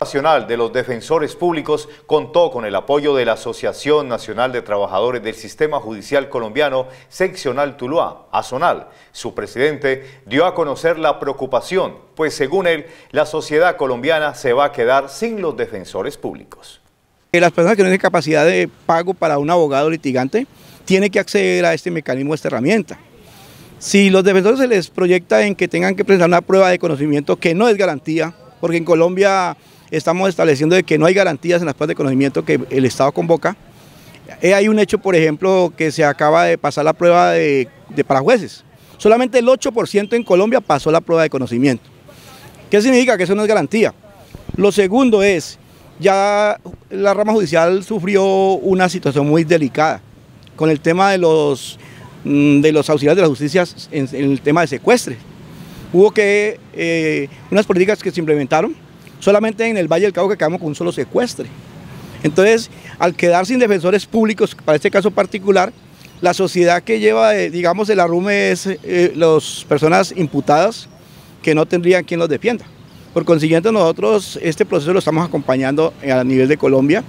Nacional de los Defensores Públicos contó con el apoyo de la Asociación Nacional de Trabajadores del Sistema Judicial Colombiano, seccional Tuluá, Azonal. Su presidente dio a conocer la preocupación, pues según él, la sociedad colombiana se va a quedar sin los defensores públicos. Las personas que no tienen capacidad de pago para un abogado litigante tienen que acceder a este mecanismo, a esta herramienta. Si los defensores se les proyecta en que tengan que presentar una prueba de conocimiento que no es garantía, porque en Colombia estamos estableciendo de que no hay garantías en las pruebas de conocimiento que el Estado convoca. Eh, hay un hecho, por ejemplo, que se acaba de pasar la prueba de, para jueces. Solamente el 8% en Colombia pasó la prueba de conocimiento. ¿Qué significa? Que eso no es garantía. Lo segundo es, ya la rama judicial sufrió una situación muy delicada con el tema de los, mm, de los auxiliares de la justicia en, el tema de secuestre. Hubo que eh, unas políticas que se implementaron, Solamente en el Valle del que acabamos con un solo secuestre. Entonces, al quedar sin defensores públicos, para este caso particular, la sociedad que lleva, eh, digamos, el arrume es eh, las personas imputadas que no tendrían quien los defienda. Por consiguiente, nosotros este proceso lo estamos acompañando a nivel de Colombia.